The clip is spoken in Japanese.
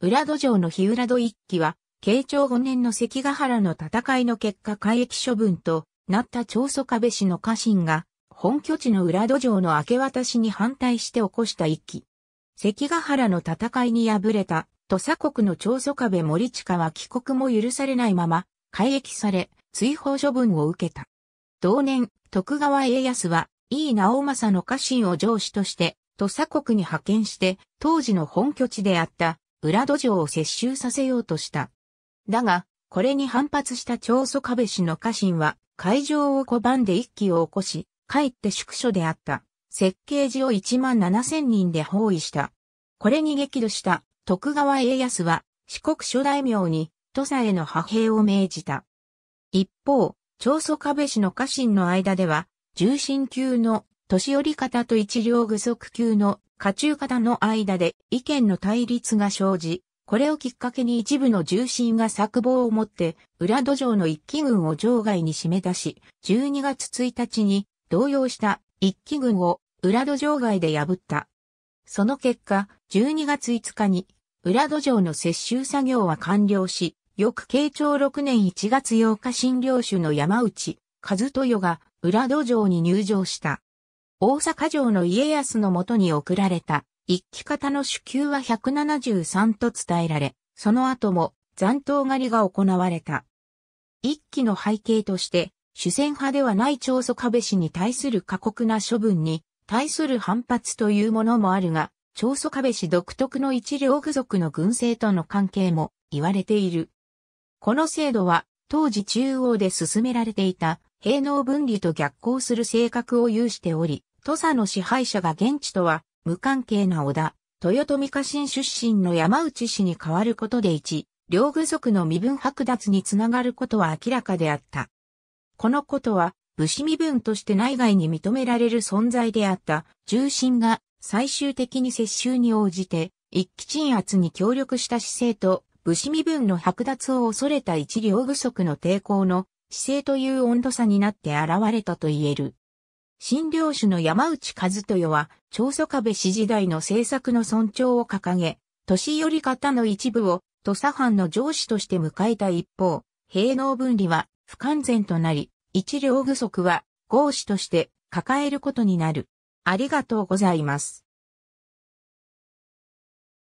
浦戸城の日浦戸一揆は、慶長5年の関ヶ原の戦いの結果海役処分となった長祖壁氏の家臣が、本拠地の浦戸城の明け渡しに反対して起こした一揆。関ヶ原の戦いに敗れた、土佐国の長祖壁森近は帰国も許されないまま、改役され、追放処分を受けた。同年、徳川家康は、井伊直政の家臣を上司として、土佐国に派遣して、当時の本拠地であった裏土壌を接収させようとした。だが、これに反発した長祖壁氏の家臣は、会場を拒んで一揆を起こし、帰って宿所であった、設計時を1万7千人で包囲した。これに激怒した徳川家康は、四国諸大名に、土佐への派兵を命じた。一方、長祖壁氏の家臣の間では、重心級の年寄り方と一両具足級の家中方の間で意見の対立が生じ、これをきっかけに一部の重心が策謀を持って裏土壌の一騎軍を場外に締め出し、12月1日に動揺した一騎軍を裏土壌外で破った。その結果、12月5日に裏土壌の接収作業は完了し、翌慶長6年1月8日診療主の山内、和豊が裏土壌に入場した。大阪城の家康のもとに送られた一騎方の主級は173と伝えられ、その後も残党狩りが行われた。一騎の背景として、主戦派ではない長祖壁氏に対する過酷な処分に対する反発というものもあるが、長祖壁氏独特の一両部族の軍政との関係も言われている。この制度は当時中央で進められていた、兵能分離と逆行する性格を有しており、土佐の支配者が現地とは無関係な織田、豊臣家臣出身の山内氏に変わることで一、両具族の身分剥奪につながることは明らかであった。このことは、武士身分として内外に認められる存在であった重臣が最終的に接収に応じて一気鎮圧に協力した姿勢と武士身分の剥奪を恐れた一両具足の抵抗の姿勢という温度差になって現れたと言える。診療主の山内和豊は、長祖壁氏時代の政策の尊重を掲げ、年寄り方の一部を土佐藩の上司として迎えた一方、平能分離は不完全となり、一両具足は合子として抱えることになる。ありがとうございます。